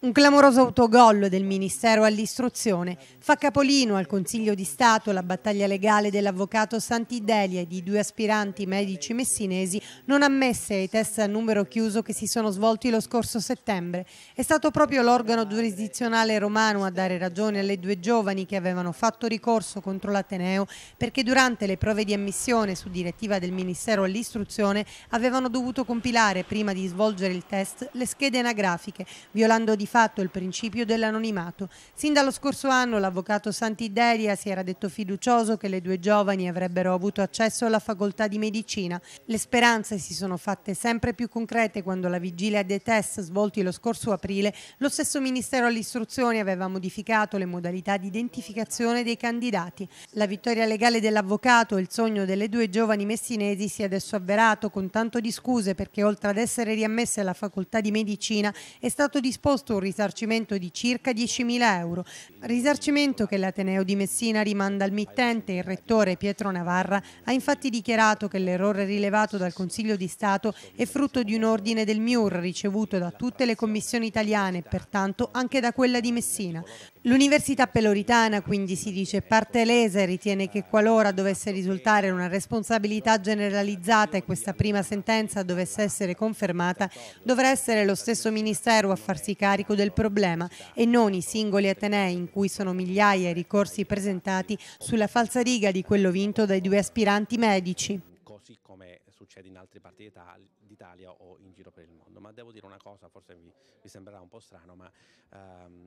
Un clamoroso autogol del Ministero all'Istruzione fa capolino al Consiglio di Stato la battaglia legale dell'avvocato Santidelia e di due aspiranti medici messinesi non ammesse ai test a numero chiuso che si sono svolti lo scorso settembre. È stato proprio l'organo giurisdizionale romano a dare ragione alle due giovani che avevano fatto ricorso contro l'Ateneo perché durante le prove di ammissione su direttiva del Ministero all'Istruzione avevano dovuto compilare prima di svolgere il test le schede anagrafiche, violando di fatto il principio dell'anonimato. Sin dallo scorso anno l'avvocato Santideria si era detto fiducioso che le due giovani avrebbero avuto accesso alla facoltà di medicina. Le speranze si sono fatte sempre più concrete quando alla vigilia dei test svolti lo scorso aprile lo stesso Ministero all'Istruzione aveva modificato le modalità di identificazione dei candidati. La vittoria legale dell'avvocato e il sogno delle due giovani messinesi si è adesso avverato con tanto di scuse perché oltre ad essere riammesse alla facoltà di medicina è stato disposto proposto un risarcimento di circa 10.000 euro, risarcimento che l'Ateneo di Messina rimanda al mittente. Il rettore Pietro Navarra ha infatti dichiarato che l'errore rilevato dal Consiglio di Stato è frutto di un ordine del MIUR ricevuto da tutte le commissioni italiane e pertanto anche da quella di Messina. L'Università Peloritana quindi si dice parte lesa ritiene che qualora dovesse risultare una responsabilità generalizzata e questa prima sentenza dovesse essere confermata, dovrà essere lo stesso Ministero a farsi carico carico del problema e non i singoli atenei in cui sono migliaia i ricorsi presentati sulla falsa riga di quello vinto dai due aspiranti medici. Così come succede in altre parti d'Italia o in giro per il mondo. Ma devo dire una cosa, forse vi, vi sembrerà un po' strano, ma... Ehm...